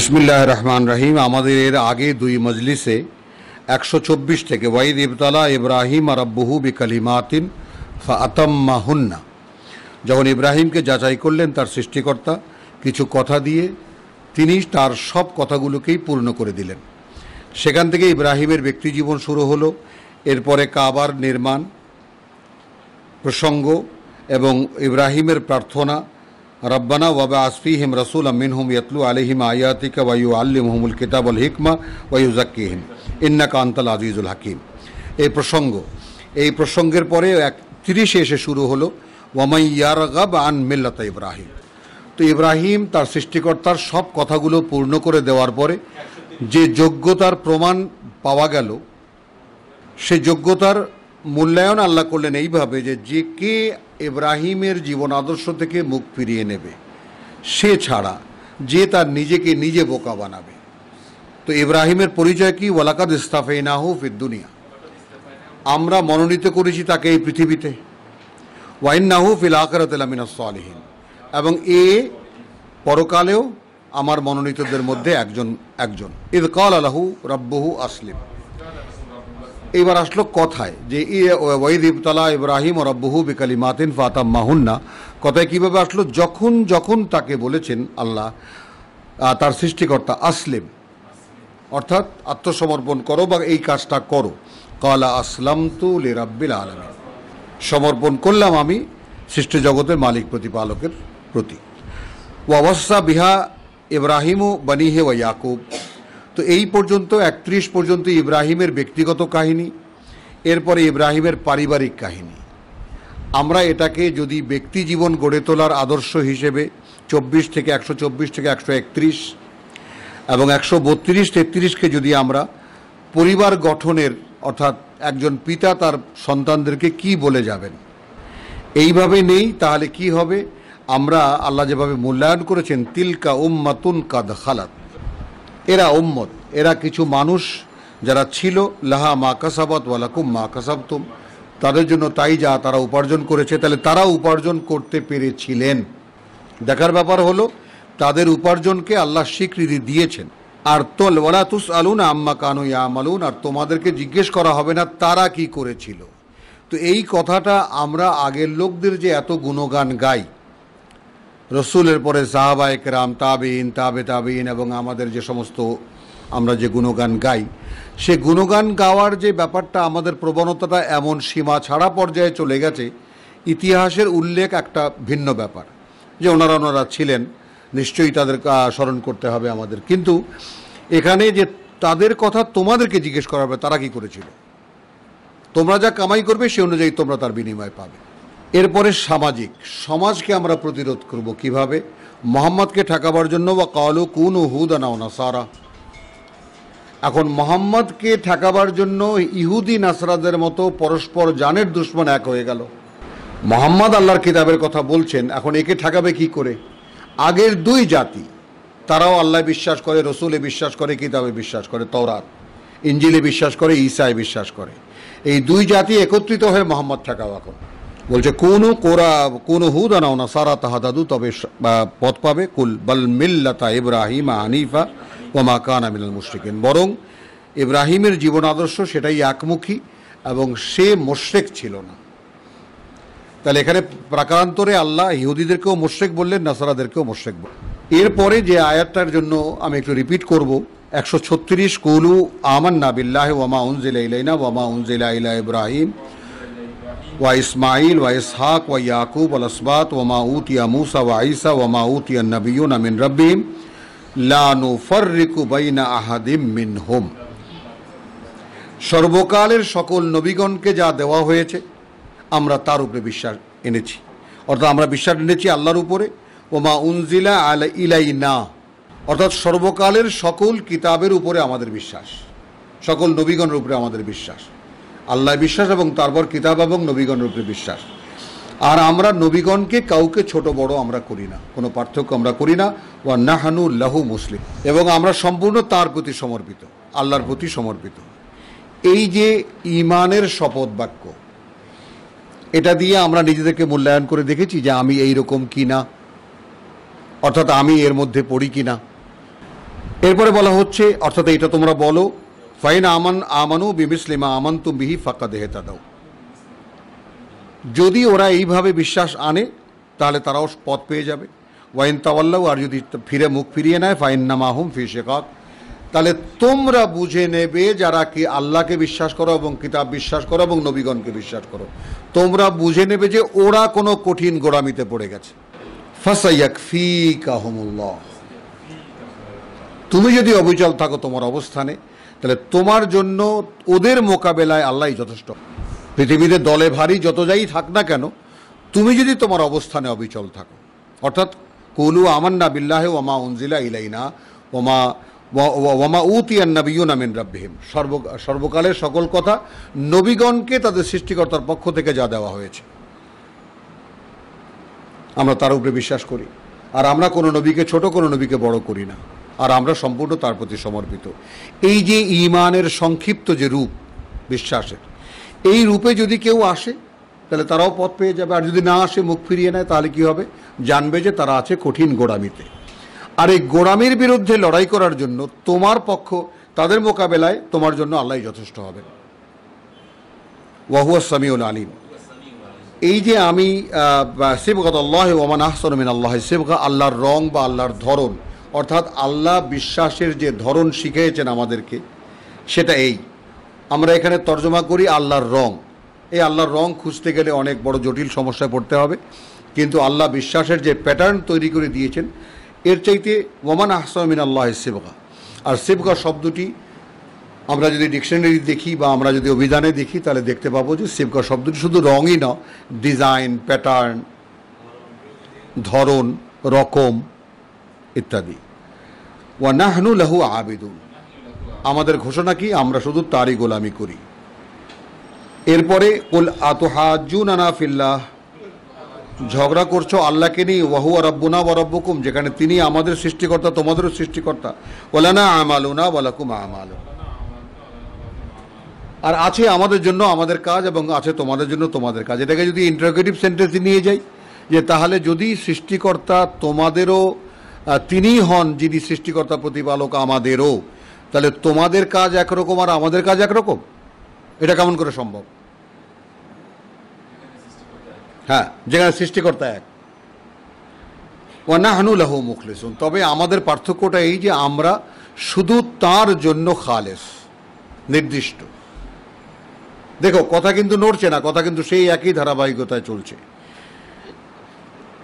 বিসমিল্লাহ রহমান রহিম আমাদের এর আগে দুই মজলিসে একশো চব্বিশ থেকে ওয়াইদ ইবতালা ইব্রাহিম আর আব্বুহু বিকালিমাতিন ফাতাম্মাহুন্না যখন ইব্রাহিমকে যাচাই করলেন তার সৃষ্টিকর্তা কিছু কথা দিয়ে তিনি তার সব কথাগুলোকেই পূর্ণ করে দিলেন সেখান থেকে ইব্রাহিমের ব্যক্তিজীবন শুরু হলো এরপরে কাবার নির্মাণ প্রসঙ্গ এবং ইব্রাহিমের প্রার্থনা রব্বানা ওয়াবা আসফিহিম রসুল আমিন হুম ইয়তলু আলহিম আয়াতিক ওয়ু আল্লিমহমুল কিতাবুল হিকমা ওয়ু জাকিহিম ইন্না কান্তাল আজিজুল হাকিম এই প্রসঙ্গ এই প্রসঙ্গের পরে এক তিরিশে এসে শুরু হলো ওয়ামাই গাব আন মিল্লাতা ইব্রাহিম তো ইব্রাহিম তার সৃষ্টিকর্তার সব কথাগুলো পূর্ণ করে দেওয়ার পরে যে যোগ্যতার প্রমাণ পাওয়া গেল সে যোগ্যতার মূল্যায়ন আল্লাহ করলেন এইভাবে যে যে কে এব্রাহিমের জীবন আদর্শ থেকে মুখ ফিরিয়ে নেবে সে ছাড়া যে তার নিজেকে নিজে বোকা বানাবে তো ইব্রাহিমের পরিচয় কি ওয়ালাকাদ ইস্তাফেনাহু ফির দুনিয়া আমরা মনোনীত করেছি তাকে এই পৃথিবীতে ওয়াইন্নাহু ফিল আখরাতামিনা সালহীন এবং এ পরকালেও আমার মনোনীতদের মধ্যে একজন একজন ইদকাল কল আলাহু রব্বহু আসলিম এবার আসলো কথায় যে ওয়াইদ ইব্রাহিম ও রব্বহু বিকালি মাতিন ফাতাম মাহুন্না কথায় কীভাবে আসলো যখন যখন তাকে বলেছেন আল্লাহ তার সৃষ্টিকর্তা আসলেম অর্থাৎ আত্মসমর্পণ করো বা এই কাজটা করো কালা আসলাম তু লে রাব্বিল আলম সমর্পণ করলাম আমি সৃষ্টি জগতের মালিক প্রতিপালকের প্রতি ওয়াওয়াসা বিহা ইব্রাহিমু বানিহে ওয়া ইয়াকুব তো এই পর্যন্ত একত্রিশ পর্যন্ত ইব্রাহিমের ব্যক্তিগত কাহিনী এরপরে ইব্রাহিমের পারিবারিক কাহিনী আমরা এটাকে যদি ব্যক্তি জীবন গড়ে তোলার আদর্শ হিসেবে চব্বিশ থেকে একশো চব্বিশ থেকে একশো একত্রিশ এবং একশো বত্রিশ তেত্রিশকে যদি আমরা পরিবার গঠনের অর্থাৎ একজন পিতা তার সন্তানদেরকে কি বলে যাবেন এইভাবে নেই তাহলে কি হবে আমরা আল্লাহ যেভাবে মূল্যায়ন করেছেন তিলকা উম্মাতুন কাদ খালাত এরা উম্মত এরা কিছু মানুষ যারা ছিল লাহা মা কাসাবত ওয়ালাকুম মা কাসাবতুম তাদের জন্য তাই যা তারা উপার্জন করেছে তাহলে তারা উপার্জন করতে পেরেছিলেন দেখার ব্যাপার হলো তাদের উপার্জনকে আল্লাহ স্বীকৃতি দিয়েছেন আর তোল ওয়ালা তুস আলুন আম্মা কানু ইয়ামালুন আর তোমাদেরকে জিজ্ঞেস করা হবে না তারা কি করেছিল তো এই কথাটা আমরা আগের লোকদের যে এত গুণগান গাই রসুলের পরে সাহাবায়ক রাম তাবিন তাবে তাবিন এবং আমাদের যে সমস্ত আমরা যে গুণগান গাই সে গুণগান গাওয়ার যে ব্যাপারটা আমাদের প্রবণতাটা এমন সীমা ছাড়া পর্যায়ে চলে গেছে ইতিহাসের উল্লেখ একটা ভিন্ন ব্যাপার যে ওনারা ওনারা ছিলেন নিশ্চয়ই তাদের স্মরণ করতে হবে আমাদের কিন্তু এখানে যে তাদের কথা তোমাদেরকে জিজ্ঞেস করা হবে তারা কি করেছিল তোমরা যা কামাই করবে সে অনুযায়ী তোমরা তার বিনিময় পাবে এরপরে সামাজিক সমাজকে আমরা প্রতিরোধ করব কিভাবে মোহাম্মদকে ঠেকাবার জন্য বা কালো কুন হুদ আনাও না সারা এখন মোহাম্মদকে ঠেকাবার জন্য ইহুদি নাসরাদের মতো পরস্পর জানের দুশ্মন এক হয়ে গেল মোহাম্মদ আল্লাহর কিতাবের কথা বলছেন এখন একে ঠেকাবে কি করে আগের দুই জাতি তারাও আল্লাহ বিশ্বাস করে রসুলে বিশ্বাস করে কিতাবে বিশ্বাস করে তওরাত ইঞ্জিলে বিশ্বাস করে ঈসায় বিশ্বাস করে এই দুই জাতি একত্রিত হয়ে মোহাম্মদ ঠেকাও এখন বলছে কোন কোরা কোন হুদ আনাও না সারা তাহাদাদু তবে পথ পাবে কুল বল মিল্লাতা ইব্রাহিম আনিফা ওমা কান আমিনুল মুশরিকিন বরং ইব্রাহিমের জীবন আদর্শ সেটাই একমুখী এবং সে মোশ্রেক ছিল না তাহলে এখানে প্রাকারান্তরে আল্লাহ ইহুদিদেরকেও মোশ্রেক বললেন নাসারাদেরকেও মোশ্রেক বললেন এরপরে যে আয়াতটার জন্য আমি একটু রিপিট করব একশো ছত্রিশ কৌলু আমান বিল্লাহ ওয়ামা উনজিলা ইলাইনা ওয়ামা উনজিলা ইলা ইব্রাহিম ওয়া ইসমাইল ওয়া ইসহাক ওয়া ইয়াকুব আল আসবাত ওয়ামা উত ইয়া মুসা ওয়া আইসা ওয়ামা উত ইয়া নবীন আমিন রব্বিম লানু ফর্রিকু বাইনা আহাদিম মিন হোম সর্বকালের সকল নবীগণকে যা দেওয়া হয়েছে আমরা তার উপরে বিশ্বাস এনেছি অর্থাৎ আমরা বিশ্বাস এনেছি আল্লাহর উপরে ওমা উনজিলা আল না অর্থাৎ সর্বকালের সকল কিতাবের উপরে আমাদের বিশ্বাস সকল নবীগণের উপরে আমাদের বিশ্বাস আল্লাহ বিশ্বাস এবং তারপর কিতাব এবং নবীগণের উপরে বিশ্বাস আর আমরা নবীগণকে কাউকে ছোট বড় আমরা করি না কোনো পার্থক্য আমরা করি না ওয়া নাহানু লাহু মুসলিম এবং আমরা সম্পূর্ণ তার প্রতি সমর্পিত আল্লাহর প্রতি সমর্পিত এই যে ইমানের শপথ বাক্য এটা দিয়ে আমরা নিজেদেরকে মূল্যায়ন করে দেখেছি যে আমি এই রকম কি না অর্থাৎ আমি এর মধ্যে পড়ি কি না এরপরে বলা হচ্ছে অর্থাৎ এটা তোমরা বলো ফাইন আমান আমানু বিমিসলিমা আমান তুমি ফাঁকা দেহে দাও যদি ওরা এইভাবে বিশ্বাস আনে তাহলে তারাও পথ পেয়ে যাবে ওয়াইন তাওয়াল্লাহ আর যদি ফিরে মুখ ফিরিয়ে নেয় ফাইন নামাহুম ফি শেখাক তাহলে তোমরা বুঝে নেবে যারা কি আল্লাহকে বিশ্বাস করো এবং কিতাব বিশ্বাস করো এবং নবীগণকে বিশ্বাস করো তোমরা বুঝে নেবে যে ওরা কোনো কঠিন গোড়ামিতে পড়ে গেছে ফাসাইয়াক ফি কাহমুল্লাহ তুমি যদি অবিচল থাকো তোমার অবস্থানে তাহলে তোমার জন্য ওদের মোকাবেলায় আল্লাহ যথেষ্ট পৃথিবীতে দলে ভারী যত যাই থাক না কেন তুমি যদি তোমার অবস্থানে অবিচল থাকো অর্থাৎ কুলু আমান্না বিল্লাহে ওমা উনজিলা ইলাইনা ওমা ওমা উতিয়ান নবীন আমিন রাব্বিহিম সর্ব সর্বকালের সকল কথা নবীগণকে তাদের সৃষ্টিকর্তার পক্ষ থেকে যা দেওয়া হয়েছে আমরা তার উপরে বিশ্বাস করি আর আমরা কোনো নবীকে ছোট কোনো নবীকে বড় করি না আর আমরা সম্পূর্ণ তার প্রতি সমর্পিত এই যে ইমানের সংক্ষিপ্ত যে রূপ বিশ্বাসের এই রূপে যদি কেউ আসে তাহলে তারাও পথ পেয়ে যাবে আর যদি না আসে মুখ ফিরিয়ে নেয় তাহলে কি হবে জানবে যে তারা আছে কঠিন গোড়ামিতে আর এই গোড়ামির বিরুদ্ধে লড়াই করার জন্য তোমার পক্ষ তাদের মোকাবেলায় তোমার জন্য আল্লাহ যথেষ্ট হবে ওয়াহু আসামিউল আলিম এই যে আমি সেবগত আল্লাহ ওমান আহসন আল্লাহ সেবগা আল্লাহর রং বা আল্লাহর ধরন অর্থাৎ আল্লাহ বিশ্বাসের যে ধরন শিখিয়েছেন আমাদেরকে সেটা এই আমরা এখানে তর্জমা করি আল্লাহর রং এই আল্লাহর রং খুঁজতে গেলে অনেক বড় জটিল সমস্যায় পড়তে হবে কিন্তু আল্লাহ বিশ্বাসের যে প্যাটার্ন তৈরি করে দিয়েছেন এর চাইতে ওমান আহসামিন আল্লাহ সেবকা আর সেবকা শব্দটি আমরা যদি ডিকশনারি দেখি বা আমরা যদি অভিধানে দেখি তাহলে দেখতে পাবো যে সেবকা শব্দটি শুধু রঙই না ডিজাইন প্যাটার্ন ধরন রকম ইত্যাদি ওয়ানাহনু লাহু আবেদুন আমাদের ঘোষণা কি আমরা শুধু তারই গোলামি করি এরপরে উল আতহাজুনানা ফিল্লাহ ঝগড়া করছো আল্লাহকে নিয়ে ওয়াহু আরব্বুনা ওয়ারব্বুকুম যেখানে তিনি আমাদের সৃষ্টিকর্তা তোমাদেরও সৃষ্টিকর্তা ওলানা আমালুনা ওয়ালাকুম আমালু আর আছে আমাদের জন্য আমাদের কাজ এবং আছে তোমাদের জন্য তোমাদের কাজ এটাকে যদি ইন্টারোগেটিভ সেন্টেন্স নিয়ে যাই যে তাহলে যদি সৃষ্টিকর্তা তোমাদেরও তিনিই হন যিনি সৃষ্টিকর্তা প্রতিপালক আমাদেরও তাহলে তোমাদের কাজ একরকম আর আমাদের কাজ একরকম এটা কেমন করে সম্ভব হ্যাঁ যেখানে সৃষ্টিকর্তা এক ওয়ানাহানুলাহ মুখলেসুন তবে আমাদের পার্থক্যটা এই যে আমরা শুধু তার জন্য খালেস নির্দিষ্ট দেখো কথা কিন্তু নড়ছে না কথা কিন্তু সেই একই ধারাবাহিকতায় চলছে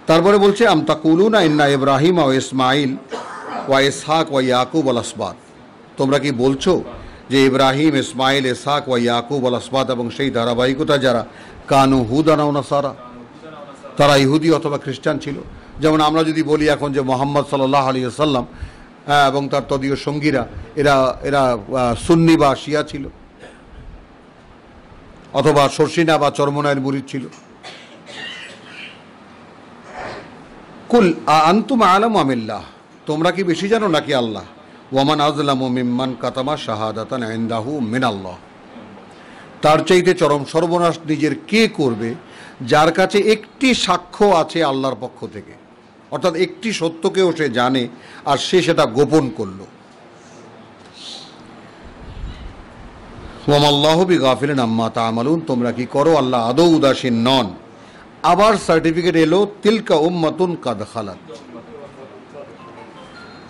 তারপরে বলছে আমতাকুলুনা ইন্না ইব্রাহিম ও ইসমাইল ওয়া ইসহাক ওয়া ইয়াকুব আল আসবাদ তোমরা কি বলছো যে ইব্রাহিম ইসমাইল এসাক ওয়া ইয়াকুব আল আসমাদ এবং সেই ধারাবাহিকতা যারা কানু হুদানাও সারা তারা ইহুদি অথবা খ্রিস্টান ছিল যেমন আমরা যদি বলি এখন যে মোহাম্মদ সাল্লাহ আলী আসাল্লাম হ্যাঁ, এবং তার তদীয় সঙ্গীরা এরা এরা সুন্নি বা শিয়া ছিল অথবা শর্ষিনা বা চর্মনায়ের মুরিদ ছিল কুল আন্তুম আলম আমিল্লাহ তোমরা কি বেশি জানো নাকি আল্লাহ ওয়ামান ও মিম্মান কাতামা শাহাদাতান আইন্দাহু মিনাল্লাহ তার চাইতে চরম সর্বনাশ নিজের কে করবে যার কাছে একটি সাক্ষ্য আছে আল্লাহর পক্ষ থেকে অর্থাৎ একটি সত্যকেও সে জানে আর সে সেটা গোপন করল ওমাল্লাহবি গাফিলেন আম্মা তামালুন তোমরা কি করো আল্লাহ আদৌ উদাসীন নন আবার সার্টিফিকেট এলো তিলকা উম্মাতুন কাদ খালাত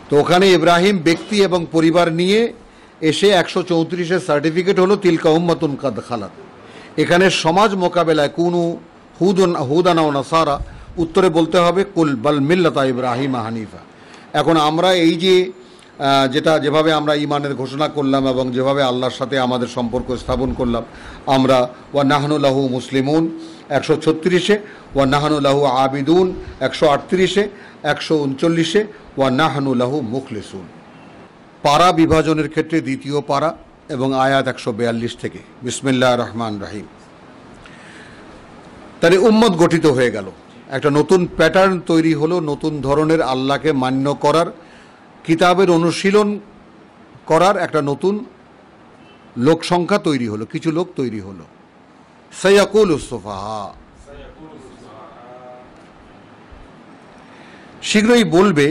তো ওখানে ইব্রাহিম ব্যক্তি এবং পরিবার নিয়ে এসে একশো চৌত্রিশের সার্টিফিকেট হলো তিলকা উম্মতুন কাদ খালাত এখানে সমাজ মোকাবেলায় কোনো হুদন হুদানা না নাসারা উত্তরে বলতে হবে কুল বাল মিল্লতা ইব্রাহিম হানিফা এখন আমরা এই যে যেটা যেভাবে আমরা ইমানের ঘোষণা করলাম এবং যেভাবে আল্লাহর সাথে আমাদের সম্পর্ক স্থাপন করলাম আমরা ওয়া নাহনুল্লাহু মুসলিমুন একশো ছত্রিশে ওয়া নাহনুল্লাহু আবিদুন একশো আটত্রিশে একশো উনচল্লিশে ওয়া নাহানুলাহু মুখলিসুন পাড়া বিভাজনের ক্ষেত্রে দ্বিতীয় পাড়া এবং আয়াত একশো বেয়াল্লিশ থেকে বিসমিল্লাহ রহমান রাহিম তাহলে উম্মত গঠিত হয়ে গেল একটা নতুন প্যাটার্ন তৈরি হলো নতুন ধরনের আল্লাহকে মান্য করার কিতাবের অনুশীলন করার একটা নতুন লোক সংখ্যা তৈরি হলো কিছু লোক তৈরি হলো সৈয়াকুল উস্তফাহা শীঘ্রই বলবে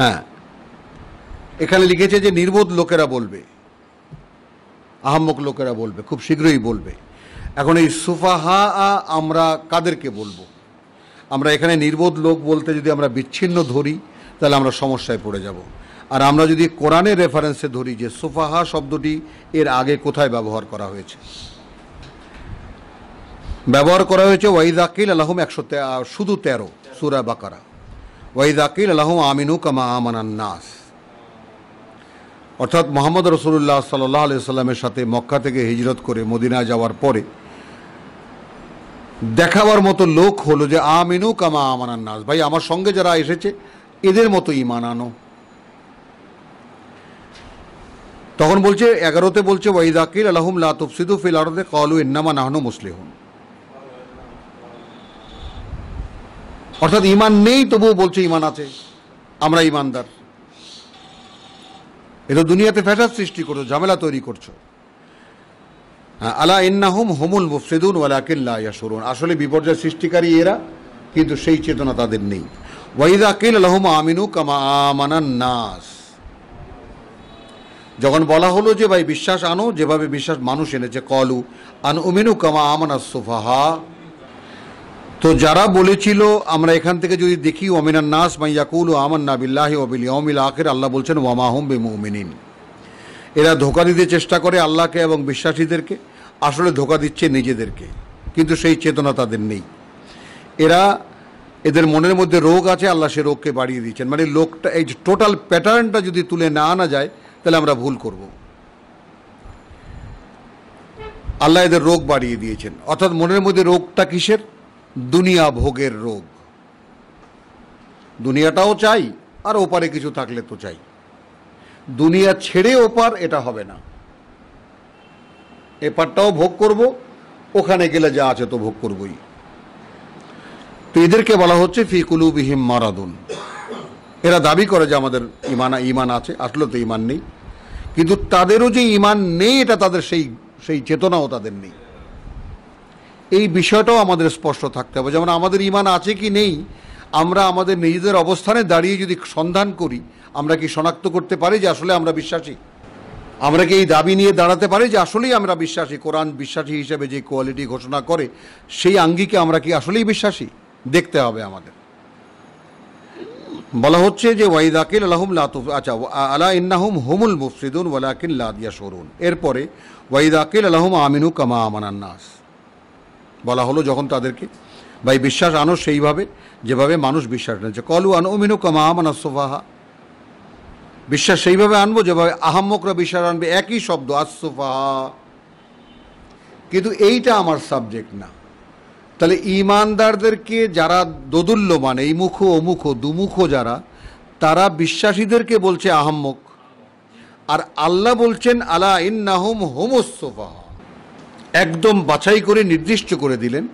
হ্যাঁ এখানে লিখেছে যে নির্বোধ লোকেরা বলবে আহাম্মক লোকেরা বলবে খুব শীঘ্রই বলবে এখন এই সুফাহা আমরা কাদেরকে বলবো আমরা এখানে নির্বোধ লোক বলতে যদি আমরা বিচ্ছিন্ন ধরি তাহলে আমরা সমস্যায় পড়ে যাব আর আমরা যদি কোরআনে রেফারেন্সে ধরি যে সুফাহা শব্দটি এর আগে কোথায় ব্যবহার করা হয়েছে ব্যবহার করা হয়েছে ওয়াইদাকিল আল্লাহম একশো শুধু তেরো সুরা বাকারা ওয়াইদাকিল আলহ আমিনু কামা আমানান্নাস অর্থাৎ মোহাম্মদ রসুল্লাহ সাল্লাহ আলি সাল্লামের সাথে মক্কা থেকে হিজরত করে মদিনা যাওয়ার পরে দেখাবার মতো লোক হলো যে আমিনু কামা আমানার নাস ভাই আমার সঙ্গে যারা এসেছে এদের মতো ইমান আনো তখন বলছে এগারোতে বলছে ওয়াইদাকিল আলহম লা তুফসিদু ফিল আরদে কলু ইন্নামা নাহনু মুসলিহন অর্থাৎ ইমান নেই তবুও বলছে ইমান আছে আমরা ইমানদার এ তো দুনিয়াতে ফ্যাসাদ সৃষ্টি করছো ঝামেলা তৈরি করছো হ্যাঁ, আলা ইন্নাহুম হোমুল মুফসিদুন ওয়ালাকিল্লা ইয়াসুরুন আসলে বিপর্যয় সৃষ্টিকারী এরা কিন্তু সেই চেতনা তাদের নেই ওয়াইদা কিল আলহম আমিনু কামা আমানান নাস যখন বলা হলো যে ভাই বিশ্বাস আনো যেভাবে বিশ্বাস মানুষ এনেছে কলু আন উমিনু কামা আমানা সুফাহা তো যারা বলেছিল আমরা এখান থেকে যদি দেখি অমিনার নাস মাইয়াকুল আমার আমান্না বিল্লাহ ওবিল অমিল আখের আল্লাহ বলছেন ওয়ামা হোম বে মৌমিনিন এরা ধোকা দিতে চেষ্টা করে আল্লাহকে এবং বিশ্বাসীদেরকে আসলে ধোকা দিচ্ছে নিজেদেরকে কিন্তু সেই চেতনা তাদের নেই এরা এদের মনের মধ্যে রোগ আছে আল্লাহ সে রোগকে বাড়িয়ে দিচ্ছেন মানে লোকটা এই টোটাল প্যাটার্নটা যদি তুলে না আনা যায় তাহলে আমরা ভুল করব আল্লাহ এদের রোগ বাড়িয়ে দিয়েছেন অর্থাৎ মনের মধ্যে রোগটা কিসের দুনিয়া ভোগের রোগ দুনিয়াটাও চাই আর ওপারে কিছু থাকলে তো চাই দুনিয়া ছেড়ে ওপার এটা হবে না এপারটাও ভোগ করব ওখানে গেলে যা আছে তো ভোগ করবই তো এদেরকে বলা হচ্ছে ফিকুলু বিহিম মারাদুন এরা দাবি করে যে আমাদের ইমান ইমান আছে আসলে তো ইমান নেই কিন্তু তাদেরও যে ইমান নেই এটা তাদের সেই সেই চেতনাও তাদের নেই এই বিষয়টাও আমাদের স্পষ্ট থাকতে হবে যেমন আমাদের ইমান আছে কি নেই আমরা আমাদের নিজেদের অবস্থানে দাঁড়িয়ে যদি সন্ধান করি আমরা কি শনাক্ত করতে পারি যে আসলে আমরা বিশ্বাসী আমরা কি এই দাবি নিয়ে দাঁড়াতে পারি যে আসলেই আমরা বিশ্বাসী কোরআন বিশ্বাসী হিসেবে যে কোয়ালিটি ঘোষণা করে সেই আঙ্গিকে আমরা কি আসলেই বিশ্বাসী দেখতে হবে আমাদের বলা হচ্ছে যে ওয়াইদাকিল আলাহুম লাতুফ আচ্ছা আলা ইন্নাহুম হুমুল মুফসিদুন ওয়ালাকিন লাদিয়া সরুন এরপরে আকিল আলাহম আমিনু কামা আমানান্নাস বলা হলো যখন তাদেরকে ভাই বিশ্বাস আনো সেইভাবে যেভাবে মানুষ বিশ্বাস নিয়েছে কলু আনো মিনু কমা আমানা সোফাহা বিশ্বাস সেইভাবে আনবো যেভাবে আহাম্মকরা বিশ্বাস আনবে একই শব্দ আসোফাহা কিন্তু এইটা আমার সাবজেক্ট না তাহলে ইমানদারদেরকে যারা দোদুল্য মানে এই মুখ অমুখ দুমুখ যারা তারা বিশ্বাসীদেরকে বলছে আহাম্মক আর আল্লাহ বলছেন আলা ইন্নাহুম হোমোসোফাহা একদম বাছাই করে নির্দিষ্ট করে দিলেন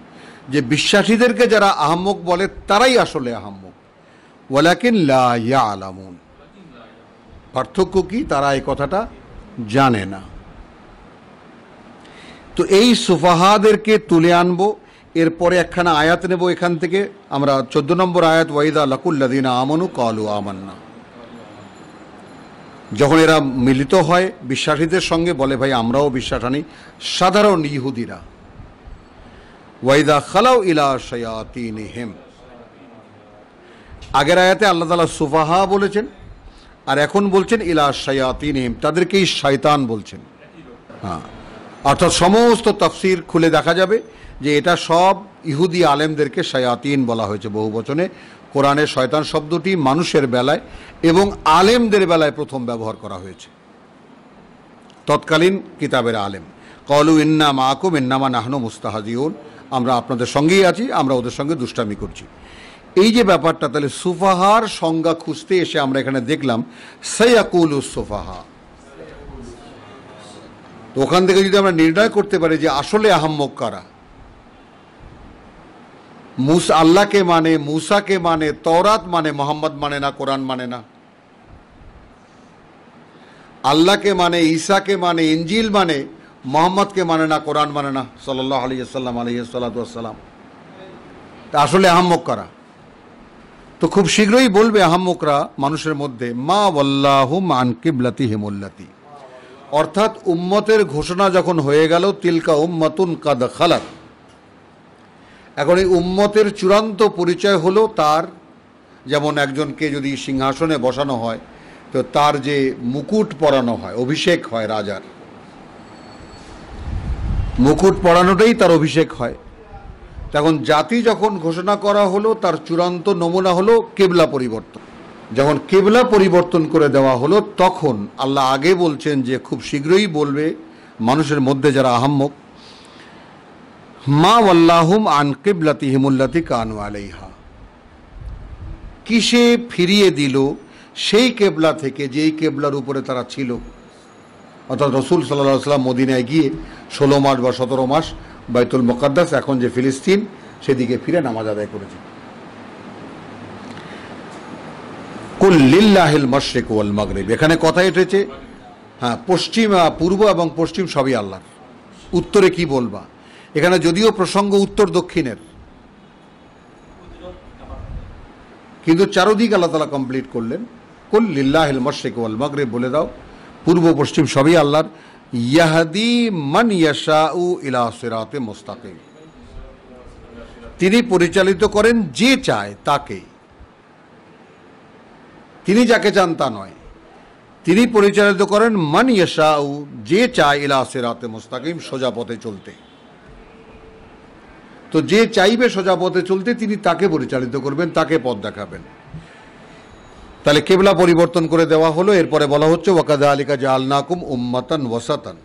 যে বিশ্বাসীদেরকে যারা আহম্মক বলে তারাই আসলে আহম্মক ওয়ালাকিন আলামুন পার্থক্য কি তারা এই কথাটা জানে না তো এই সুফাহাদেরকে তুলে আনব এরপরে একখানা আয়াত নেব এখান থেকে আমরা চোদ্দ নম্বর আয়াত ওয়াইদা লাকুল্লাদিনা আমনু কালু আমান্না যখন এরা মিলিত হয় বিশ্বাসীদের সঙ্গে বলে ভাই আমরাও বিশ্বাস আনি সাধারণ ইহুদিরা ওয়াইদা খালাউ ইলা আগের আয়াতে আল্লাহ তালা সুফাহা বলেছেন আর এখন বলছেন ইলা সয়াতিন হেম তাদেরকেই শয়তান বলছেন হ্যাঁ অর্থাৎ সমস্ত তফসির খুলে দেখা যাবে যে এটা সব ইহুদি আলেমদেরকে শায়াতিন বলা হয়েছে বহু বচনে কোরআনে শয়তান শব্দটি মানুষের বেলায় এবং আলেমদের বেলায় প্রথম ব্যবহার করা হয়েছে তৎকালীন কিতাবের আলেম কলু ইন্না মাকুম ইন্নামা নাহনো মুস্তাহাজিউন আমরা আপনাদের সঙ্গেই আছি আমরা ওদের সঙ্গে দুষ্টামি করছি এই যে ব্যাপারটা তাহলে সুফাহার সংজ্ঞা খুঁজতে এসে আমরা এখানে দেখলাম সৈয়াকুল সুফাহা তো ওখান থেকে যদি আমরা নির্ণয় করতে পারি যে আসলে আহাম্মক কারা মুস আল্লাহকে মানে মুসাকে মানে তওরাত মানে মোহাম্মদ মানে না কোরআন মানে না আল্লাহকে মানে ঈশাকে মানে ইঞ্জিল মানে মোহাম্মদকে মানে না কোরআন মানে না সাল্লাহ আলিয়াল্লাম আলিয়াল্লাম তা আসলে আহাম্মক কারা তো খুব শীঘ্রই বলবে আহাম্মকরা মানুষের মধ্যে মা ওল্লাহু মান কিবলাতি হেমুল্লাতি অর্থাৎ উম্মতের ঘোষণা যখন হয়ে গেল তিলকা উম্মাতুন কাদ খালাত এখন এই উম্মতের চূড়ান্ত পরিচয় হলো তার যেমন একজনকে যদি সিংহাসনে বসানো হয় তো তার যে মুকুট পরানো হয় অভিষেক হয় রাজার মুকুট পরানোটাই তার অভিষেক হয় তখন জাতি যখন ঘোষণা করা হলো তার চূড়ান্ত নমুনা হলো কেবলা পরিবর্তন যখন কেবলা পরিবর্তন করে দেওয়া হলো তখন আল্লাহ আগে বলছেন যে খুব শীঘ্রই বলবে মানুষের মধ্যে যারা আহম্মক মা আল্লাহম আন কেবলাতি হিমুল্লাতি কানু আলাইহা কিসে ফিরিয়ে দিল সেই কেবলা থেকে যেই কেবলার উপরে তারা ছিল অর্থাৎ রসুল সাল্লাহ সাল্লাম মদিনায় গিয়ে ষোলো মাস বা সতেরো মাস বাইতুল মোকাদ্দাস এখন যে ফিলিস্তিন সেদিকে ফিরে নামাজ আদায় করেছে কুল লিল্লাহিল ওয়াল মাগরিব এখানে কথা এটেছে হ্যাঁ পশ্চিম পূর্ব এবং পশ্চিম সবই আল্লাহর উত্তরে কি বলবা এখানে যদিও প্রসঙ্গ উত্তর দক্ষিণের কিন্তু চারোদিক আল্লাহ তালা কমপ্লিট করলেন কুল লিল্লাহিল মশরেক ওয়াল মাগরিব বলে দাও পূর্ব পশ্চিম সবই আল্লাহর ইয়াহাদি মান ইয়াশাউ ইলা সিরাতে মোস্তাকিম তিনি পরিচালিত করেন যে চায় তাকে তিনি যাকে চান তা নয় তিনি পরিচালিত করেন মান ইয়াশাউ যে চায় ইলা সেরাতে মোস্তাকিম সোজা পথে চলতে তো যে চাইবে সোজা পথে চলতে তিনি তাকে পরিচালিত করবেন তাকে পথ দেখাবেন তাহলে কেবলা পরিবর্তন করে দেওয়া হলো এরপরে বলা হচ্ছে ওয়াকাদা আলিকা জালনাকুম উম্মাতান ওয়াসাতান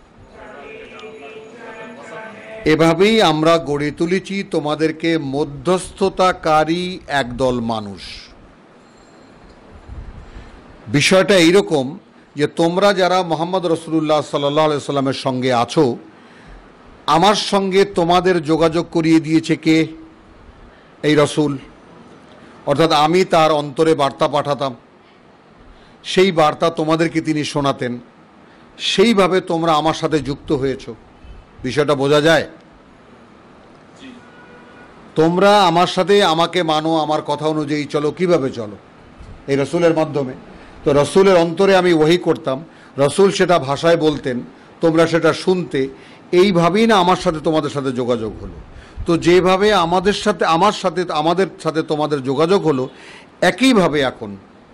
এভাবেই আমরা গড়ে তুলেছি তোমাদেরকে মধ্যস্থতাকারী একদল মানুষ বিষয়টা এইরকম যে তোমরা যারা মোহাম্মদ রসুল্লাহ সাল্লাহ সাল্লামের সঙ্গে আছো আমার সঙ্গে তোমাদের যোগাযোগ করিয়ে দিয়েছে কে এই রসুল অর্থাৎ আমি তার অন্তরে বার্তা পাঠাতাম সেই বার্তা তোমাদেরকে তিনি শোনাতেন সেইভাবে তোমরা আমার সাথে যুক্ত হয়েছ বিষয়টা বোঝা যায় তোমরা আমার সাথে আমাকে মানো আমার কথা অনুযায়ী চলো কিভাবে চলো এই রসুলের মাধ্যমে তো রসুলের অন্তরে আমি ওহি করতাম রসুল সেটা ভাষায় বলতেন তোমরা সেটা শুনতে এইভাবেই না আমার সাথে তোমাদের সাথে যোগাযোগ হলো তো যেভাবে আমাদের সাথে আমার সাথে আমাদের সাথে তোমাদের যোগাযোগ হলো একইভাবে এখন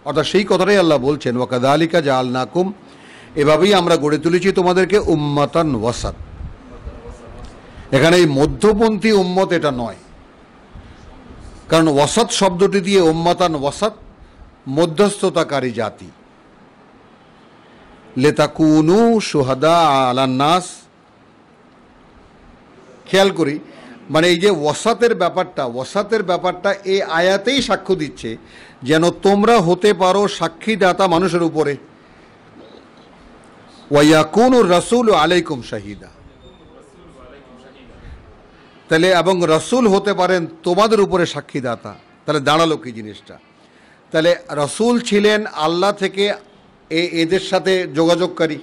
অর্থাৎ সেই কথাটাই আল্লাহ বলছেন ওয়াকাদা আলিকা জা আল নাকুম এভাবেই আমরা গড়ে তুলেছি তোমাদেরকে উম্মাতান ওয়াসাত এখানে এই মধ্যপন্থী উম্মত এটা নয় কারণ ওয়াসাত শব্দটি দিয়ে উম্মাতান ওয়াসাত মধ্যস্থতাকারী জাতি লেতাকুনু সোহাদা আলান্নাস খেয়াল করি মানে এই যে ওসাতের ব্যাপারটা ওসাতের ব্যাপারটা এই আয়াতেই সাক্ষ্য দিচ্ছে যেন তোমরা হতে পারো সাক্ষীদাতা মানুষের উপরে ওয়াকুন রসুল আলাইকুম শাহিদা তাহলে এবং রসুল হতে পারেন তোমাদের উপরে সাক্ষীদাতা তাহলে দাঁড়ালো কি জিনিসটা তাহলে রসুল ছিলেন আল্লাহ থেকে এ এদের সাথে যোগাযোগকারী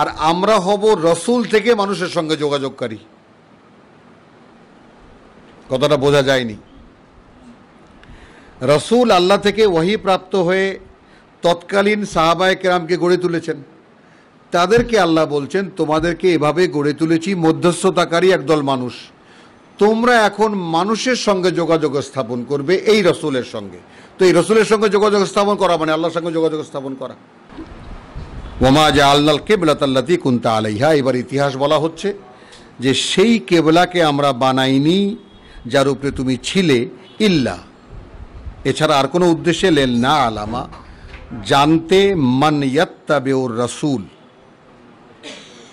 আর আমরা হব রসুল থেকে মানুষের সঙ্গে যোগাযোগকারী কথাটা বোঝা যায়নি রসুল আল্লাহ থেকে ওহি প্রাপ্ত হয়ে তৎকালীন সাহাবায় কেরামকে গড়ে তুলেছেন তাদেরকে আল্লাহ বলছেন তোমাদেরকে এভাবে গড়ে তুলেছি মধ্যস্থতাকারী একদল মানুষ তোমরা এখন মানুষের সঙ্গে যোগাযোগ স্থাপন করবে এই রসুলের সঙ্গে তো এই রসুলের সঙ্গে যোগাযোগ স্থাপন করা মানে আল্লাহর সঙ্গে যোগাযোগ স্থাপন করা ওমা যে আল্লাহ কেবলা তাল্লাতি কুন্তা আলাইহা এবার ইতিহাস বলা হচ্ছে যে সেই কেবলাকে আমরা বানাইনি যার উপরে তুমি ছিলে ইল্লা এছাড়া আর কোনো উদ্দেশ্যে লেন না আলামা জানতে মান ইয়াত্তাবে ওর রসুল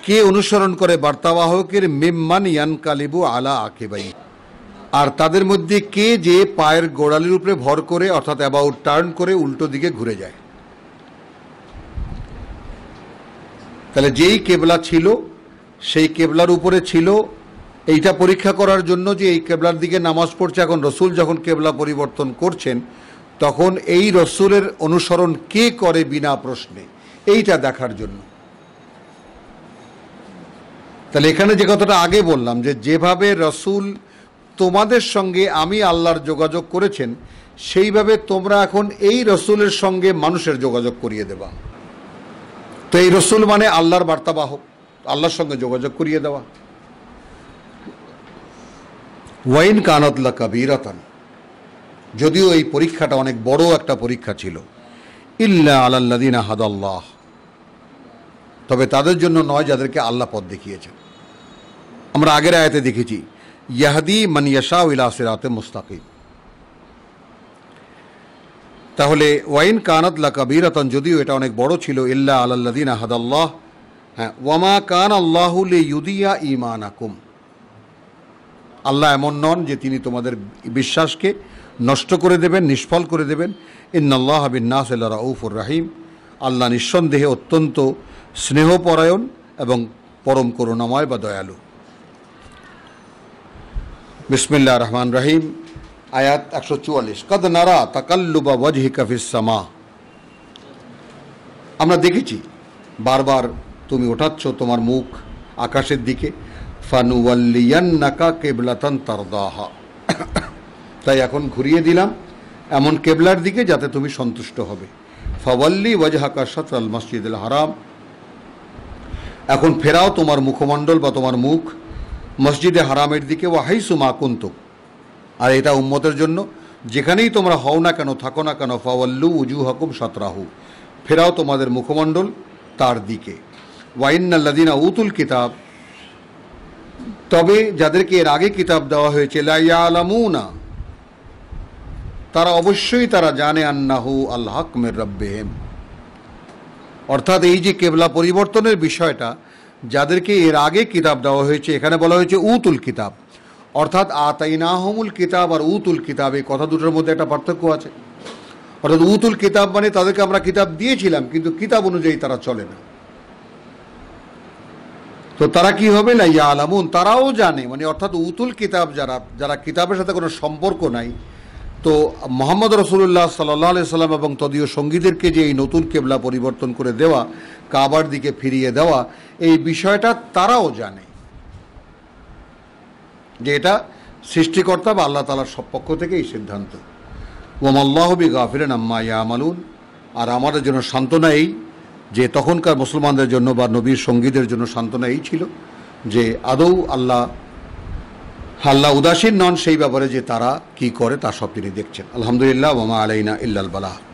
কে অনুসরণ করে বার্তাবাহকের মেম্মান ইয়ান কালিবু আলা আকেবাই আর তাদের মধ্যে কে যে পায়ের গোড়ালির উপরে ভর করে অর্থাৎ অ্যাবাউট টার্ন করে উল্টো দিকে ঘুরে যায় তাহলে যেই কেবলা ছিল সেই কেবলার উপরে ছিল এইটা পরীক্ষা করার জন্য যে এই কেবলার দিকে নামাজ পড়ছে এখন রসুল যখন কেবলা পরিবর্তন করছেন তখন এই রসুলের অনুসরণ কে করে বিনা প্রশ্নে এইটা দেখার জন্য তাহলে এখানে যে কথাটা আগে বললাম যে যেভাবে রসুল তোমাদের সঙ্গে আমি আল্লাহর যোগাযোগ করেছেন সেইভাবে তোমরা এখন এই রসুলের সঙ্গে মানুষের যোগাযোগ করিয়ে দেবা তো এই রসুল মানে আল্লাহর বার্তাবাহক আল্লাহর সঙ্গে যোগাযোগ করিয়ে দেওয়া ওয়াইন কানতলা কাবিরাতন যদিও এই পরীক্ষাটা অনেক বড় একটা পরীক্ষা ছিল ইল্লা দিন হাদাল্লাহ তবে তাদের জন্য নয় যাদেরকে আল্লাহ পথ দেখিয়েছেন আমরা আগের আয়াতে দেখেছি ইয়াহাদি মানিয়াশা ইলা সিরাতে মুস্তাকিম তাহলে ওয়াইন কানাত লা কাবিরাতন যদিও এটা অনেক বড় ছিল ইল্লা আলাল্লাদিন আহাদাল্লাহ হ্যাঁ ওয়ামা কান আল্লাহুল ইউদিয়া ইমান আকুম আল্লাহ এমন নন যে তিনি তোমাদের বিশ্বাসকে নষ্ট করে দেবেন নিষ্ফল করে দেবেন ইন্নআল্লাহ বিন্নাস রাউফুর রাহিম আল্লাহ নিঃসন্দেহে অত্যন্ত স্নেহপরায়ণ এবং পরম করুণাময় বা দয়ালু বিসমিল্লা রহমান রহিম আয়াত একশো চুয়াল্লিশ কদ নারা তাকাল্লুবা ওয়াজহি কফিস সামা আমরা দেখেছি বারবার তুমি ওঠাচ্ছ তোমার মুখ আকাশের দিকে ফানুয়াল্লিয়ান্নাকা কেবলাতান তারদাহা তাই এখন ঘুরিয়ে দিলাম এমন কেবলার দিকে যাতে তুমি সন্তুষ্ট হবে ফাওয়াল্লি ওয়াজহাকা সতরাল মসজিদুল হারাম এখন ফেরাও তোমার মুখমণ্ডল বা তোমার মুখ মসজিদে হারামের দিকে ও হাইসু মা কুন্তুক আর এটা উম্মতের জন্য যেখানেই তোমরা হও না কেন থাকো না কেন ফাওয়াল্লু উজু হকুম সতরাহু ফেরাও তোমাদের মুখমণ্ডল তার দিকে ওয়াইন্নাল্লাদিনা উতুল কিতাব তবে যাদেরকে এর আগে কিতাব দেওয়া হয়েছে লাইয়া তারা অবশ্যই তারা জানে আন্নাহু আল্লাহ আকমের রব্বেহেম অর্থাৎ এই যে কেবলা পরিবর্তনের বিষয়টা যাদেরকে এর আগে কিতাব দেওয়া হয়েছে এখানে বলা হয়েছে উতুল কিতাব অর্থাৎ আতাইনাহমুল কিতাব আর উতুল কিতাব এই কথা দুটোর মধ্যে একটা পার্থক্য আছে অর্থাৎ উতুল কিতাব মানে তাদেরকে আমরা কিতাব দিয়েছিলাম কিন্তু কিতাব অনুযায়ী তারা চলে না তো তারা কি হবে না ইয়া আলামুন তারাও জানে মানে অর্থাৎ উতুল কিতাব যারা যারা কিতাবের সাথে কোনো সম্পর্ক নাই তো মোহাম্মদ রসুল্লাহ সাল্লাহ সাল্লাম এবং তদীয় সঙ্গীদেরকে যে এই নতুন কেবলা পরিবর্তন করে দেওয়া কাবার দিকে ফিরিয়ে দেওয়া এই বিষয়টা তারাও জানে যে এটা সৃষ্টিকর্তা বা আল্লাহ তালার সব পক্ষ থেকে এই সিদ্ধান্ত ওমাল্লাহবি গাফিরেন আম্মা ইয়ামালুন আর আমাদের জন্য সান্ত্বনা এই যে তখনকার মুসলমানদের জন্য বা নবীর সঙ্গীদের জন্য সান্ত্বনা এই ছিল যে আদৌ আল্লাহ আল্লাহ উদাসীন নন সেই ব্যাপারে যে তারা কি করে তা সব তিনি দেখছেন আলহামদুলিল্লাহ ওমা আলাইনা ইল্লাল বালাহ